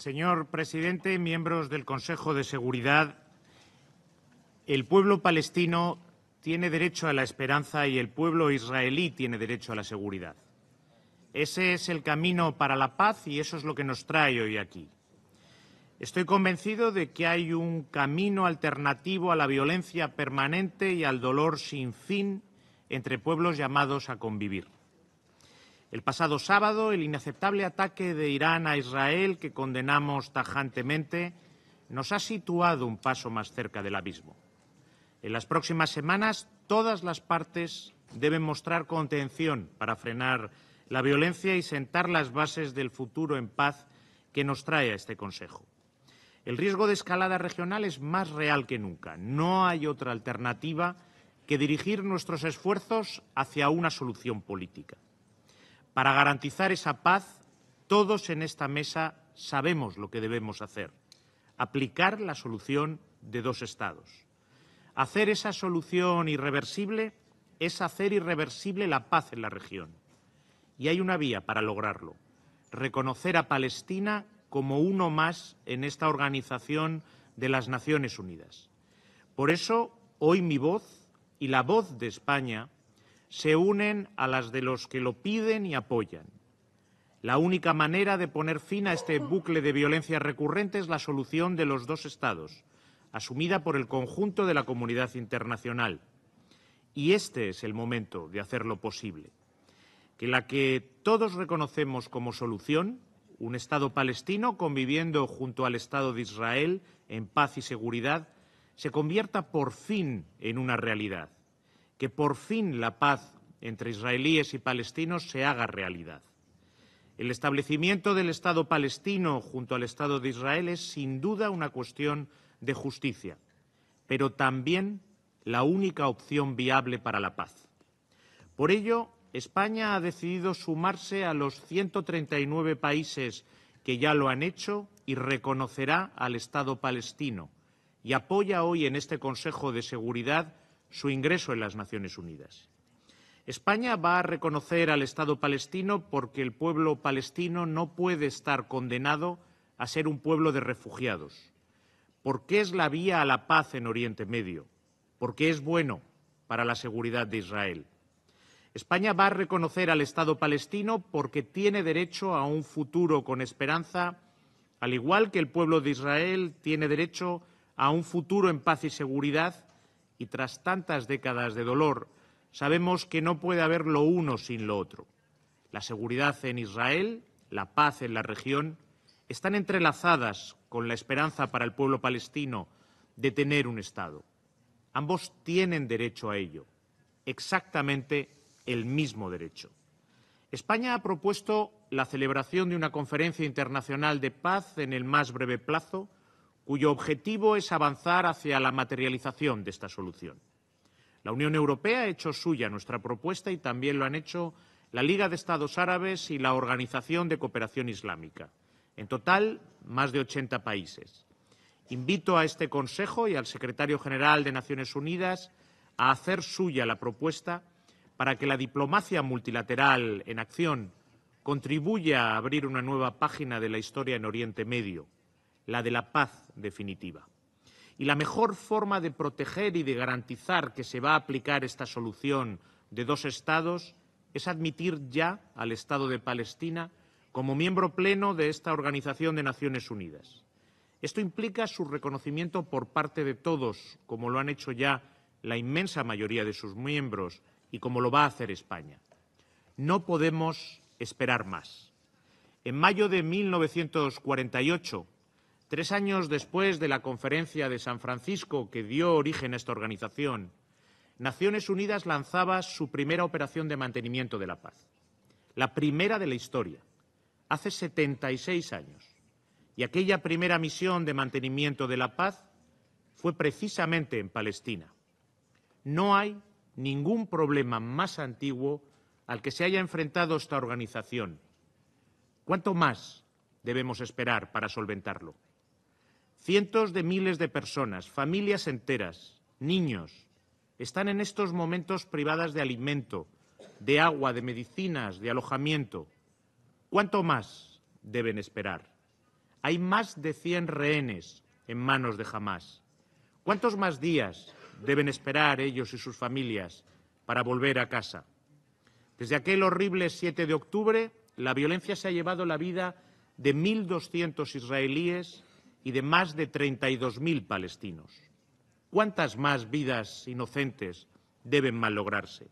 Señor presidente, miembros del Consejo de Seguridad, el pueblo palestino tiene derecho a la esperanza y el pueblo israelí tiene derecho a la seguridad. Ese es el camino para la paz y eso es lo que nos trae hoy aquí. Estoy convencido de que hay un camino alternativo a la violencia permanente y al dolor sin fin entre pueblos llamados a convivir. El pasado sábado, el inaceptable ataque de Irán a Israel, que condenamos tajantemente, nos ha situado un paso más cerca del abismo. En las próximas semanas, todas las partes deben mostrar contención para frenar la violencia y sentar las bases del futuro en paz que nos trae a este Consejo. El riesgo de escalada regional es más real que nunca. No hay otra alternativa que dirigir nuestros esfuerzos hacia una solución política. Para garantizar esa paz, todos en esta mesa sabemos lo que debemos hacer. Aplicar la solución de dos estados. Hacer esa solución irreversible es hacer irreversible la paz en la región. Y hay una vía para lograrlo. Reconocer a Palestina como uno más en esta organización de las Naciones Unidas. Por eso, hoy mi voz y la voz de España se unen a las de los que lo piden y apoyan. La única manera de poner fin a este bucle de violencia recurrente es la solución de los dos Estados, asumida por el conjunto de la comunidad internacional. Y este es el momento de hacerlo posible. Que la que todos reconocemos como solución, un Estado palestino conviviendo junto al Estado de Israel en paz y seguridad, se convierta por fin en una realidad que por fin la paz entre israelíes y palestinos se haga realidad. El establecimiento del Estado palestino junto al Estado de Israel es sin duda una cuestión de justicia, pero también la única opción viable para la paz. Por ello, España ha decidido sumarse a los 139 países que ya lo han hecho y reconocerá al Estado palestino y apoya hoy en este Consejo de Seguridad su ingreso en las Naciones Unidas. España va a reconocer al Estado palestino porque el pueblo palestino no puede estar condenado a ser un pueblo de refugiados, porque es la vía a la paz en Oriente Medio, porque es bueno para la seguridad de Israel. España va a reconocer al Estado palestino porque tiene derecho a un futuro con esperanza, al igual que el pueblo de Israel tiene derecho a un futuro en paz y seguridad y tras tantas décadas de dolor, sabemos que no puede haber lo uno sin lo otro. La seguridad en Israel, la paz en la región, están entrelazadas con la esperanza para el pueblo palestino de tener un Estado. Ambos tienen derecho a ello, exactamente el mismo derecho. España ha propuesto la celebración de una conferencia internacional de paz en el más breve plazo cuyo objetivo es avanzar hacia la materialización de esta solución. La Unión Europea ha hecho suya nuestra propuesta y también lo han hecho la Liga de Estados Árabes y la Organización de Cooperación Islámica. En total, más de 80 países. Invito a este Consejo y al secretario general de Naciones Unidas a hacer suya la propuesta para que la diplomacia multilateral en acción contribuya a abrir una nueva página de la historia en Oriente Medio la de la paz definitiva. Y la mejor forma de proteger y de garantizar que se va a aplicar esta solución de dos estados es admitir ya al Estado de Palestina como miembro pleno de esta Organización de Naciones Unidas. Esto implica su reconocimiento por parte de todos, como lo han hecho ya la inmensa mayoría de sus miembros y como lo va a hacer España. No podemos esperar más. En mayo de 1948, Tres años después de la conferencia de San Francisco que dio origen a esta organización, Naciones Unidas lanzaba su primera operación de mantenimiento de la paz, la primera de la historia, hace 76 años. Y aquella primera misión de mantenimiento de la paz fue precisamente en Palestina. No hay ningún problema más antiguo al que se haya enfrentado esta organización. ¿Cuánto más debemos esperar para solventarlo? Cientos de miles de personas, familias enteras, niños, están en estos momentos privadas de alimento, de agua, de medicinas, de alojamiento. ¿Cuánto más deben esperar? Hay más de 100 rehenes en manos de Hamas. ¿Cuántos más días deben esperar ellos y sus familias para volver a casa? Desde aquel horrible 7 de octubre, la violencia se ha llevado la vida de 1.200 israelíes y de más de 32.000 palestinos. ¿Cuántas más vidas inocentes deben malograrse?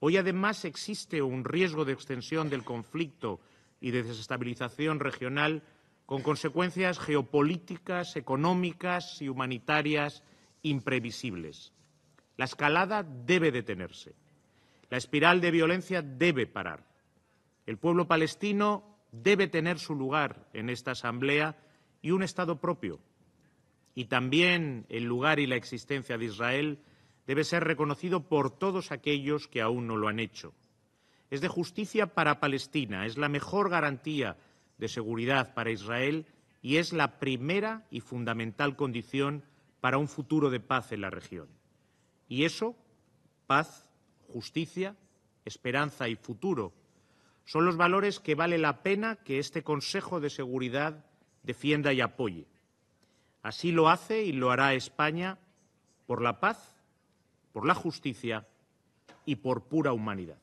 Hoy además existe un riesgo de extensión del conflicto y de desestabilización regional con consecuencias geopolíticas, económicas y humanitarias imprevisibles. La escalada debe detenerse. La espiral de violencia debe parar. El pueblo palestino debe tener su lugar en esta Asamblea y un Estado propio. Y también el lugar y la existencia de Israel debe ser reconocido por todos aquellos que aún no lo han hecho. Es de justicia para Palestina, es la mejor garantía de seguridad para Israel y es la primera y fundamental condición para un futuro de paz en la región. Y eso, paz, justicia, esperanza y futuro, son los valores que vale la pena que este Consejo de Seguridad defienda y apoye. Así lo hace y lo hará España por la paz, por la justicia y por pura humanidad.